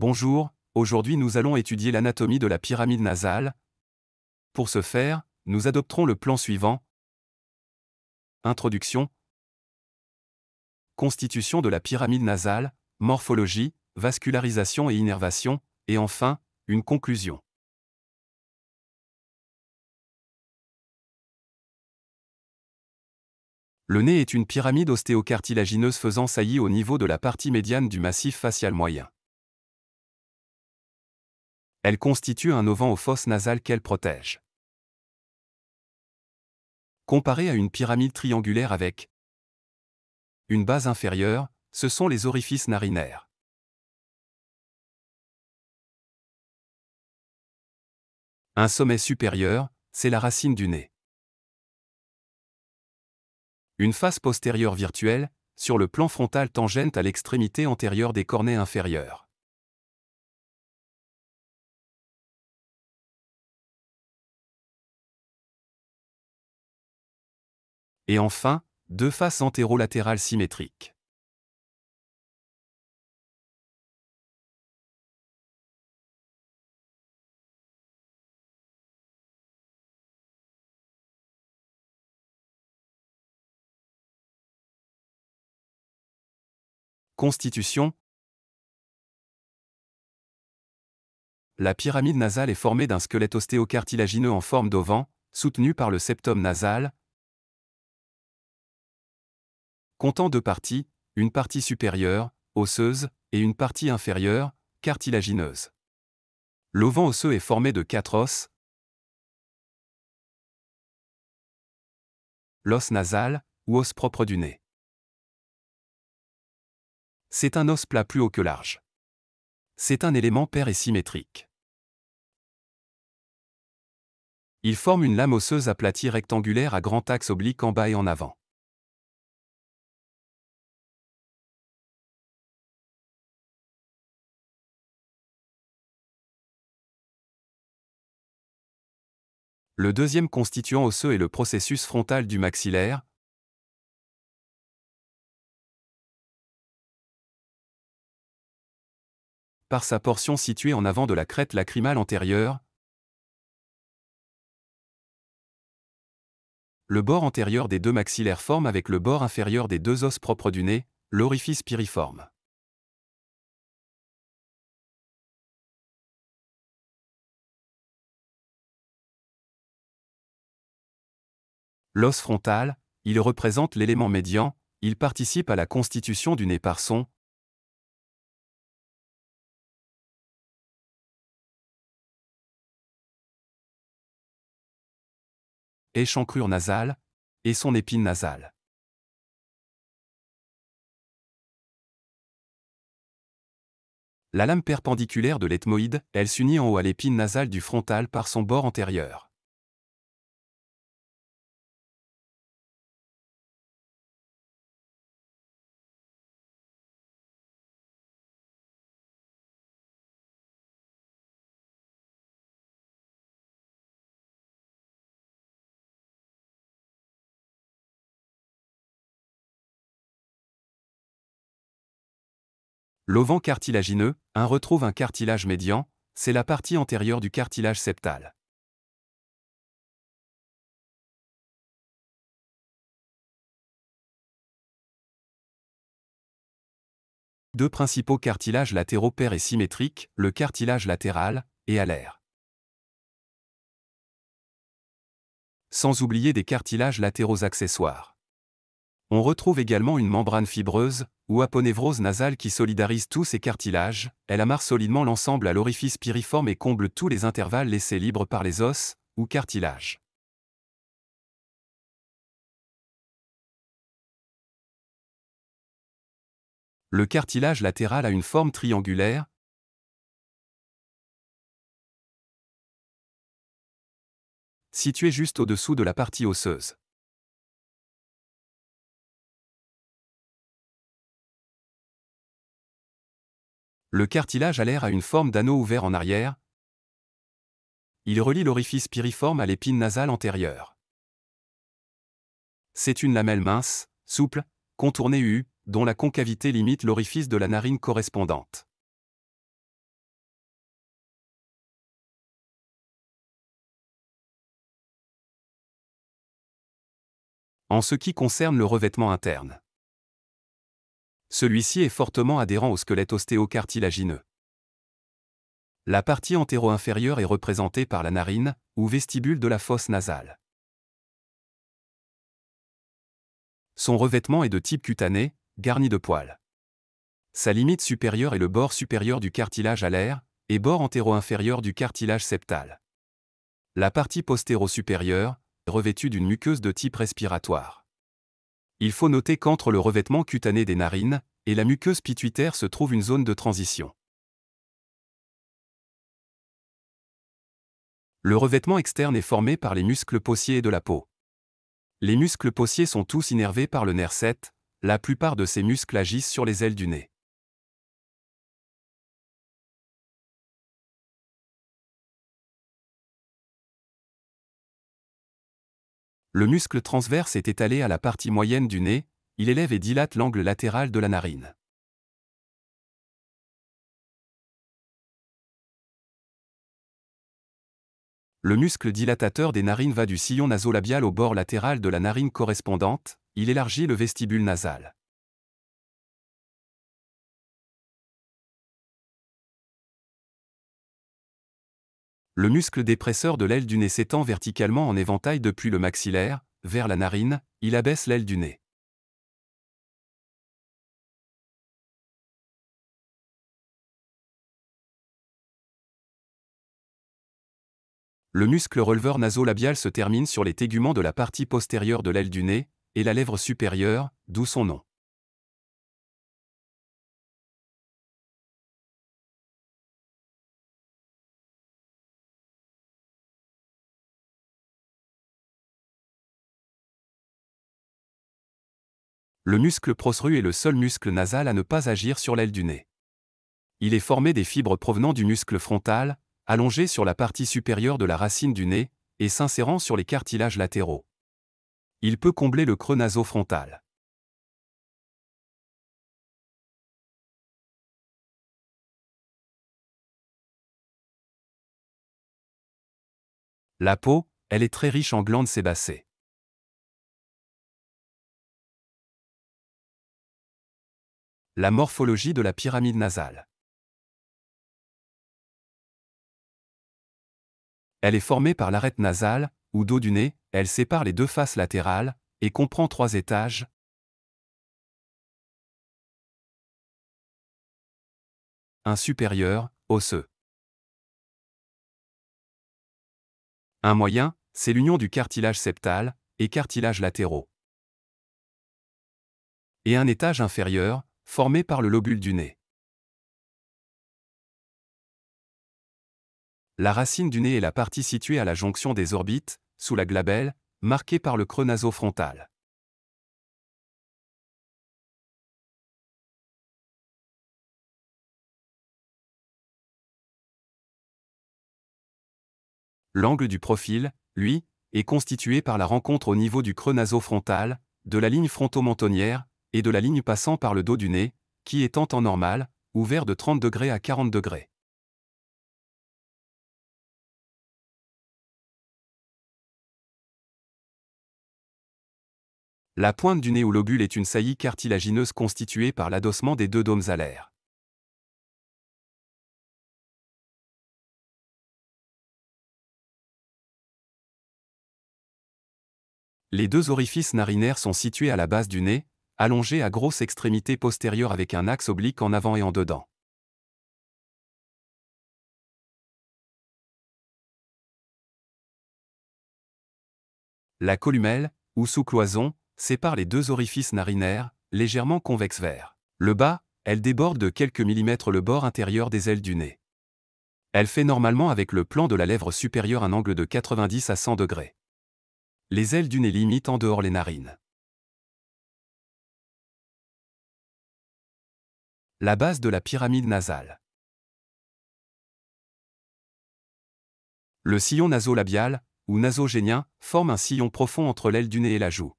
Bonjour, aujourd'hui nous allons étudier l'anatomie de la pyramide nasale. Pour ce faire, nous adopterons le plan suivant. Introduction. Constitution de la pyramide nasale, morphologie, vascularisation et innervation, et enfin, une conclusion. Le nez est une pyramide ostéocartilagineuse faisant saillie au niveau de la partie médiane du massif facial moyen. Elle constitue un auvent aux fosses nasales qu'elle protège. Comparée à une pyramide triangulaire avec une base inférieure, ce sont les orifices narinaires. Un sommet supérieur, c'est la racine du nez. Une face postérieure virtuelle, sur le plan frontal tangente à l'extrémité antérieure des cornets inférieurs. et enfin, deux faces antéro-latérales symétriques. Constitution La pyramide nasale est formée d'un squelette ostéocartilagineux en forme d'auvent, soutenu par le septum nasal, comptant deux parties, une partie supérieure, osseuse, et une partie inférieure, cartilagineuse. L'auvent osseux est formé de quatre os. L'os nasal, ou os propre du nez. C'est un os plat plus haut que large. C'est un élément pair et symétrique. Il forme une lame osseuse aplatie rectangulaire à grand axe oblique en bas et en avant. Le deuxième constituant osseux est le processus frontal du maxillaire. Par sa portion située en avant de la crête lacrymale antérieure, le bord antérieur des deux maxillaires forme avec le bord inférieur des deux os propres du nez, l'orifice piriforme. L'os frontal, il représente l'élément médian, il participe à la constitution du nez par son échancrure nasale et son épine nasale. La lame perpendiculaire de l'ethmoïde, elle s'unit en haut à l'épine nasale du frontal par son bord antérieur. L'auvent cartilagineux, un retrouve un cartilage médian, c'est la partie antérieure du cartilage septal. Deux principaux cartilages latéraux paires et symétriques, le cartilage latéral et alaire. Sans oublier des cartilages latéraux accessoires. On retrouve également une membrane fibreuse, ou aponévrose nasale qui solidarise tous ces cartilages, elle amarre solidement l'ensemble à l'orifice piriforme et comble tous les intervalles laissés libres par les os, ou cartilages. Le cartilage latéral a une forme triangulaire, situé juste au-dessous de la partie osseuse. Le cartilage l'air à une forme d'anneau ouvert en arrière. Il relie l'orifice piriforme à l'épine nasale antérieure. C'est une lamelle mince, souple, contournée U, dont la concavité limite l'orifice de la narine correspondante. En ce qui concerne le revêtement interne. Celui-ci est fortement adhérent au squelette ostéocartilagineux. La partie entéro inférieure est représentée par la narine, ou vestibule de la fosse nasale. Son revêtement est de type cutané, garni de poils. Sa limite supérieure est le bord supérieur du cartilage alaire et bord antéro-inférieur du cartilage septal. La partie postéro-supérieure, est revêtue d'une muqueuse de type respiratoire. Il faut noter qu'entre le revêtement cutané des narines et la muqueuse pituitaire se trouve une zone de transition. Le revêtement externe est formé par les muscles possiers et de la peau. Les muscles possiers sont tous innervés par le nerf 7, la plupart de ces muscles agissent sur les ailes du nez. Le muscle transverse est étalé à la partie moyenne du nez, il élève et dilate l'angle latéral de la narine. Le muscle dilatateur des narines va du sillon nasolabial au bord latéral de la narine correspondante, il élargit le vestibule nasal. le muscle dépresseur de l'aile du nez s'étend verticalement en éventail depuis le maxillaire, vers la narine, il abaisse l'aile du nez. Le muscle releveur nasolabial se termine sur les téguments de la partie postérieure de l'aile du nez, et la lèvre supérieure, d'où son nom. le muscle prosru est le seul muscle nasal à ne pas agir sur l'aile du nez. Il est formé des fibres provenant du muscle frontal, allongées sur la partie supérieure de la racine du nez, et s'insérant sur les cartilages latéraux. Il peut combler le creux naso-frontal. La peau, elle est très riche en glandes sébacées. La morphologie de la pyramide nasale. Elle est formée par l'arête nasale, ou dos du nez, elle sépare les deux faces latérales, et comprend trois étages. Un supérieur, osseux. Un moyen, c'est l'union du cartilage septal et cartilage latéraux. Et un étage inférieur, formé par le lobule du nez. La racine du nez est la partie située à la jonction des orbites, sous la glabelle, marquée par le creux naso-frontal. L'angle du profil, lui, est constitué par la rencontre au niveau du creux naso-frontal de la ligne frontomentonnière, et de la ligne passant par le dos du nez, qui étant en normal, ouvert de 30 degrés à 40 degrés. La pointe du nez ou lobule est une saillie cartilagineuse constituée par l'adossement des deux dômes alaires. Les deux orifices narinaires sont situés à la base du nez, Allongée à grosse extrémité postérieure avec un axe oblique en avant et en dedans. La columelle, ou sous-cloison, sépare les deux orifices narinaires, légèrement convexes vers le bas, elle déborde de quelques millimètres le bord intérieur des ailes du nez. Elle fait normalement avec le plan de la lèvre supérieure un angle de 90 à 100 degrés. Les ailes du nez limitent en dehors les narines. La base de la pyramide nasale. Le sillon nasolabial, ou nasogénien, forme un sillon profond entre l'aile du nez et la joue.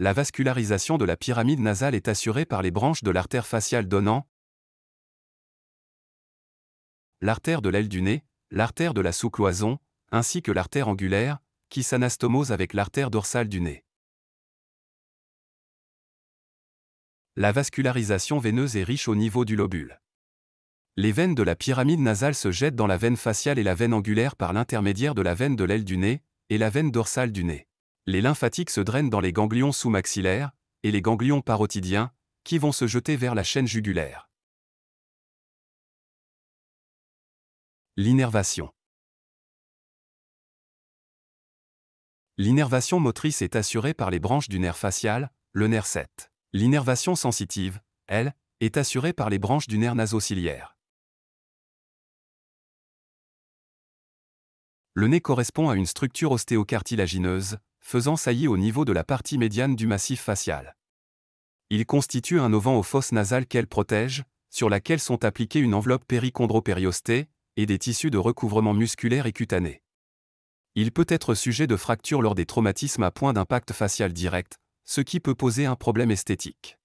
La vascularisation de la pyramide nasale est assurée par les branches de l'artère faciale donnant l'artère de l'aile du nez, l'artère de la sous-cloison, ainsi que l'artère angulaire, qui s'anastomose avec l'artère dorsale du nez. la vascularisation veineuse est riche au niveau du lobule. Les veines de la pyramide nasale se jettent dans la veine faciale et la veine angulaire par l'intermédiaire de la veine de l'aile du nez et la veine dorsale du nez. Les lymphatiques se drainent dans les ganglions sous-maxillaires et les ganglions parotidiens, qui vont se jeter vers la chaîne jugulaire. L'innervation. L'innervation motrice est assurée par les branches du nerf facial, le nerf 7. L'innervation sensitive, elle, est assurée par les branches du nerf nasociliaire. Le nez correspond à une structure ostéocartilagineuse, faisant saillie au niveau de la partie médiane du massif facial. Il constitue un auvent aux fosses nasales qu'elle protège, sur laquelle sont appliquées une enveloppe périchondropériostée et des tissus de recouvrement musculaire et cutané. Il peut être sujet de fractures lors des traumatismes à point d'impact facial direct, ce qui peut poser un problème esthétique.